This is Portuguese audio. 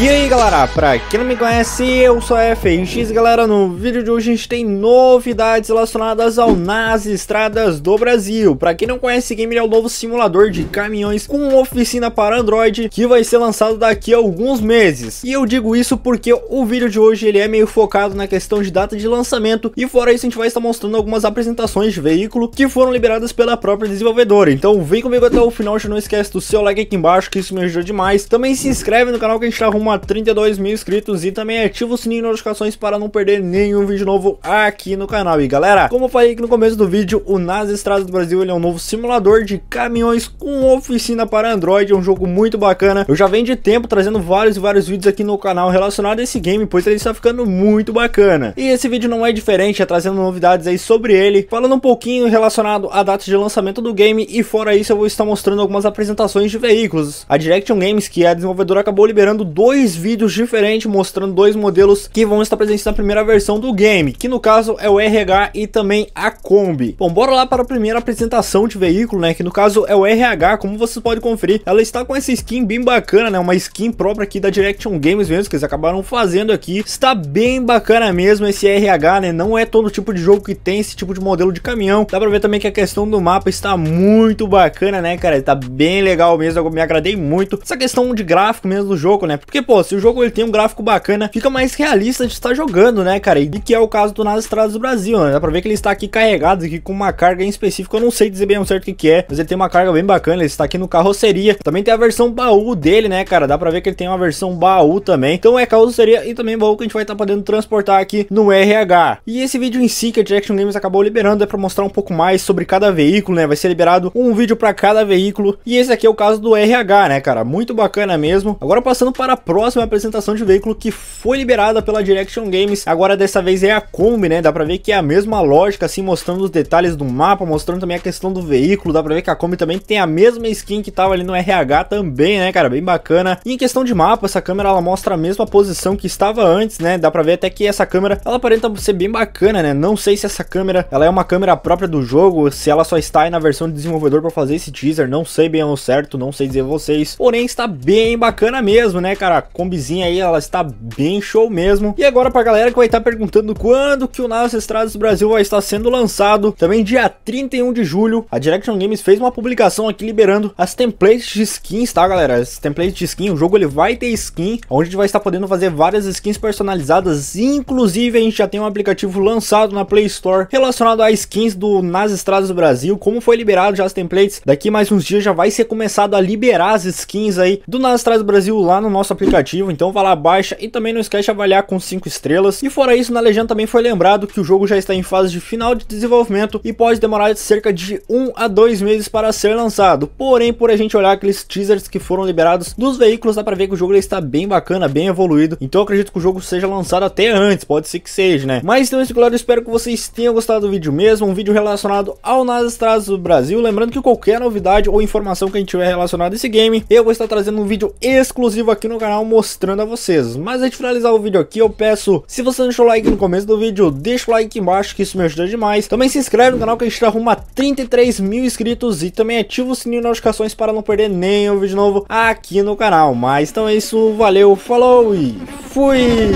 E aí galera, pra quem não me conhece, eu sou a FX, galera, no vídeo de hoje a gente tem novidades relacionadas ao Nas Estradas do Brasil. Pra quem não conhece, Game é o novo simulador de caminhões com oficina para Android que vai ser lançado daqui a alguns meses. E eu digo isso porque o vídeo de hoje ele é meio focado na questão de data de lançamento e fora isso a gente vai estar mostrando algumas apresentações de veículo que foram liberadas pela própria desenvolvedora. Então vem comigo até o final, já não esquece do seu like aqui embaixo que isso me ajudou demais. Também se inscreve no canal que a gente tá arrumando a 32 mil inscritos e também ativa o sininho de notificações para não perder nenhum vídeo novo aqui no canal. E galera, como eu falei aqui no começo do vídeo, o Nas Estradas do Brasil ele é um novo simulador de caminhões com oficina para Android, é um jogo muito bacana. Eu já venho de tempo trazendo vários e vários vídeos aqui no canal relacionados a esse game, pois ele está ficando muito bacana. E esse vídeo não é diferente, é trazendo novidades aí sobre ele, falando um pouquinho relacionado à data de lançamento do game e fora isso eu vou estar mostrando algumas apresentações de veículos. A Direction Games, que é a desenvolvedora, acabou liberando dois dois vídeos diferentes mostrando dois modelos que vão estar presentes na primeira versão do game, que no caso é o RH e também a Kombi. Bom, bora lá para a primeira apresentação de veículo, né, que no caso é o RH, como vocês podem conferir, ela está com essa skin bem bacana, né, uma skin própria aqui da Direction Games mesmo, que eles acabaram fazendo aqui, está bem bacana mesmo esse RH, né, não é todo tipo de jogo que tem esse tipo de modelo de caminhão, dá para ver também que a questão do mapa está muito bacana, né, cara, está bem legal mesmo, eu me agradei muito, essa questão de gráfico mesmo do jogo, né, porque pô, se o jogo ele tem um gráfico bacana, fica mais realista de estar jogando, né, cara? E que é o caso do Nas Estradas do Brasil, né? Dá pra ver que ele está aqui carregado, aqui com uma carga em específico, eu não sei dizer bem ao certo o que, é, mas ele tem uma carga bem bacana, ele está aqui no carroceria. Também tem a versão baú dele, né, cara? Dá pra ver que ele tem uma versão baú também. Então é carroceria e também baú que a gente vai estar tá podendo transportar aqui no RH. E esse vídeo em si que a Direction Games acabou liberando é pra mostrar um pouco mais sobre cada veículo, né? Vai ser liberado um vídeo pra cada veículo. E esse aqui é o caso do RH, né, cara? Muito bacana mesmo. Agora passando para a próxima apresentação de veículo que foi liberada pela Direction Games. Agora dessa vez é a Kombi, né? Dá pra ver que é a mesma lógica, assim, mostrando os detalhes do mapa, mostrando também a questão do veículo. Dá pra ver que a Kombi também tem a mesma skin que tava ali no RH também, né, cara? Bem bacana. E em questão de mapa, essa câmera ela mostra a mesma posição que estava antes, né? Dá pra ver até que essa câmera, ela aparenta ser bem bacana, né? Não sei se essa câmera, ela é uma câmera própria do jogo, se ela só está aí na versão de desenvolvedor pra fazer esse teaser, não sei bem ao certo, não sei dizer vocês. Porém, está bem bacana mesmo, né, cara? combizinha aí, ela está bem show mesmo. E agora pra galera que vai estar perguntando quando que o Nas Estradas do Brasil vai estar sendo lançado, também dia 31 de julho, a Direction Games fez uma publicação aqui liberando as templates de skins, tá galera? As templates de skin, o jogo ele vai ter skin, onde a gente vai estar podendo fazer várias skins personalizadas, inclusive a gente já tem um aplicativo lançado na Play Store relacionado a skins do Nas Estradas do Brasil, como foi liberado já as templates, daqui mais uns dias já vai ser começado a liberar as skins aí do Nas Estradas do Brasil lá no nosso aplicativo aplicativo, então vá lá baixa e também não esquece de avaliar com 5 estrelas. E fora isso, na legenda também foi lembrado que o jogo já está em fase de final de desenvolvimento e pode demorar cerca de 1 um a 2 meses para ser lançado. Porém, por a gente olhar aqueles teasers que foram liberados dos veículos, dá para ver que o jogo está bem bacana, bem evoluído. Então acredito que o jogo seja lançado até antes, pode ser que seja, né? Mas então é claro eu espero que vocês tenham gostado do vídeo mesmo, um vídeo relacionado ao Nas Estradas do Brasil. Lembrando que qualquer novidade ou informação que a gente tiver relacionada a esse game, eu vou estar trazendo um vídeo exclusivo aqui no canal canal mostrando a vocês. Mas antes de finalizar o vídeo aqui, eu peço, se você não deixou o like no começo do vídeo, deixa o like embaixo que isso me ajuda demais. Também se inscreve no canal que a gente tá rumo a 33 mil inscritos e também ativa o sininho de notificações para não perder nenhum vídeo novo aqui no canal. Mas então é isso, valeu, falou e fui!